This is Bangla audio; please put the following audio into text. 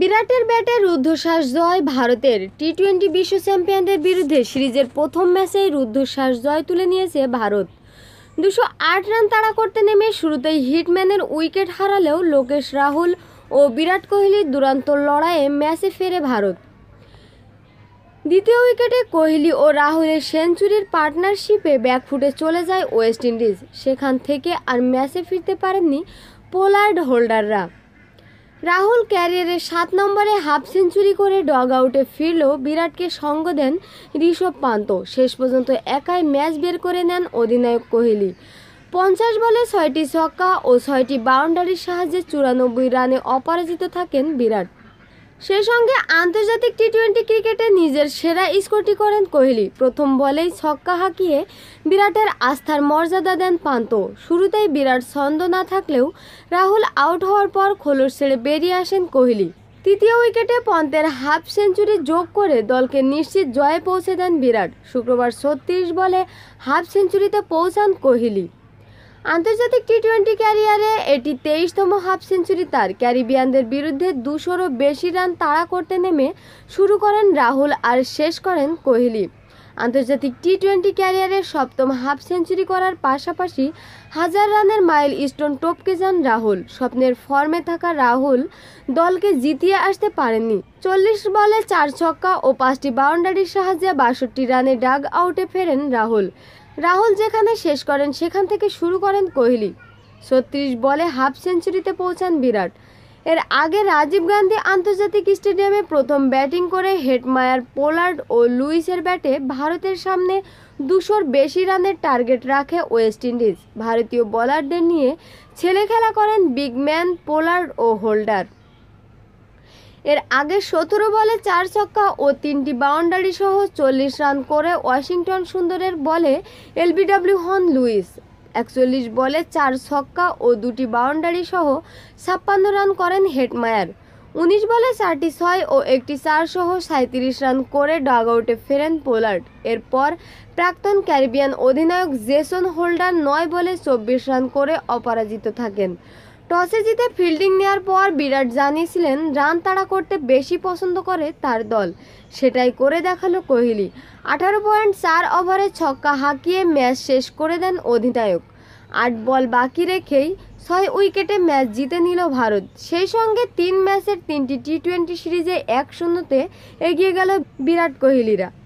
বিরাটের ব্যাটে রুদ্ধশ্বাস জয় ভারতের টি টোয়েন্টি বিশ্ব চ্যাম্পিয়নদের বিরুদ্ধে সিরিজের প্রথম ম্যাচেই রুদ্ধশ্বাস জয় তুলে নিয়েছে ভারত দুশো আট রান তাড়া করতে নেমে শুরুতেই হিটম্যানের উইকেট হারালেও লোকেশ রাহুল ও বিরাট কোহলির দুরান্ত লড়াইয়ে ম্যাচে ফেরে ভারত দ্বিতীয় উইকেটে কোহলি ও রাহুলের সেঞ্চুরির পার্টনারশিপে ব্যাকফুটে চলে যায় ওয়েস্ট ইন্ডিজ সেখান থেকে আর ম্যাচে ফিরতে পারেননি পোলার্ড হোল্ডাররা রাহুল ক্যারিয়ারের সাত নম্বরে হাফ সেঞ্চুরি করে ডগ আউটে ফিরলেও বিরাটকে সঙ্গ দেন ঋষভ পান্ত শেষ পর্যন্ত একাই ম্যাচ বের করে নেন অধিনায়ক কোহলি পঞ্চাশ বলে ছয়টি ছক্কা ও ছয়টি বাউন্ডারির সাহায্যে চুরানব্বই রানে অপরাজিত থাকেন বিরাট সেই সঙ্গে আন্তর্জাতিক টি টোয়েন্টি ক্রিকেটে নিজের সেরা স্কোরটি করেন কোহলি প্রথম বলেই ছক্কা হাঁকিয়ে বিরাটের আস্থার মর্যাদা দেন পান্ত শুরুতেই বিরাট ছন্দ না থাকলেও রাহুল আউট হওয়ার পর খোলস ছেড়ে বেরিয়ে আসেন কোহলি তৃতীয় উইকেটে পন্তের হাফ সেঞ্চুরি যোগ করে দলকে নিশ্চিত জয়ে পৌঁছে দেন বিরাট শুক্রবার ছত্রিশ বলে হাফ সেঞ্চুরিতে পৌঁছান কোহলি আন্তর্জাতিক টি টোয়েন্টি ক্যারিয়ারে এটি তেইশতম হাফ সেঞ্চুরি তার ক্যারিবিয়ানদের বিরুদ্ধে দুশোরও বেশি রান তাড়া করতে নেমে শুরু করেন রাহুল আর শেষ করেন কোহলি আন্তর্জাতিক টি টোয়েন্টি ক্যারিয়ারে সপ্তম হাফ সেঞ্চুরি করার পাশাপাশি হাজার রানের মাইল স্টোন টপকে যান রাহুল স্বপ্নের ফর্মে থাকা রাহুল দলকে জিতিয়ে আসতে পারেননি চল্লিশ বলে চার ছক্কা ও পাঁচটি বাউন্ডারির সাহায্যে বাষট্টি রানে ডাগ আউটে ফেরেন রাহুল রাহুল যেখানে শেষ করেন সেখান থেকে শুরু করেন কোহলি ছত্রিশ বলে হাফ সেঞ্চুরিতে পৌঁছান বিরাট এর আগে রাজীব গান্ধী আন্তর্জাতিক স্টেডিয়ামে প্রথম ব্যাটিং করে হেডমায়ার পোলার্ড ও লুইসের ব্যাটে ভারতের সামনে দুশোর বেশি রানের টার্গেট রাখে ওয়েস্ট ইন্ডিজ ভারতীয় বোলারদের নিয়ে ছেলে খেলা করেন বিগম্যান পোলার্ড ও হোল্ডার এর আগে সতেরো বলে চার ছক্কা ও তিনটি বাউন্ডারি সহ চল্লিশ রান করে ওয়াশিংটন সুন্দরের বলে এলবিডব্লিউ হন লুইস একচল্লিশ বলে চার ছক্কা ও দুটি বাউন্ডারি সহ ছাপ্পান্ন রান করেন হেটমায়ার উনিশ বলে চারটি ছয় ও একটি চার সহ সাঁত্রিশ রান করে ডগ আউটে ফেরেন পোলার্ড এরপর প্রাক্তন ক্যারিবিয়ান অধিনায়ক জেসন হোল্ডার নয় বলে চব্বিশ রান করে অপরাজিত থাকেন টসে জিতে ফিল্ডিং নেওয়ার পর বিরাট জানিয়েছিলেন রান তাড়া করতে বেশি পছন্দ করে তার দল সেটাই করে দেখালো কোহলি আঠারো পয়েন্ট চার ওভারে ছক্কা হাঁকিয়ে ম্যাচ শেষ করে দেন অধিনায়ক আট বল বাকি রেখেই ছয় উইকেটে ম্যাচ জিতে নিল ভারত সেই সঙ্গে তিন ম্যাচের তিনটি টি টোয়েন্টি সিরিজে এক শূন্যতে এগিয়ে গেল বিরাট কোহলিরা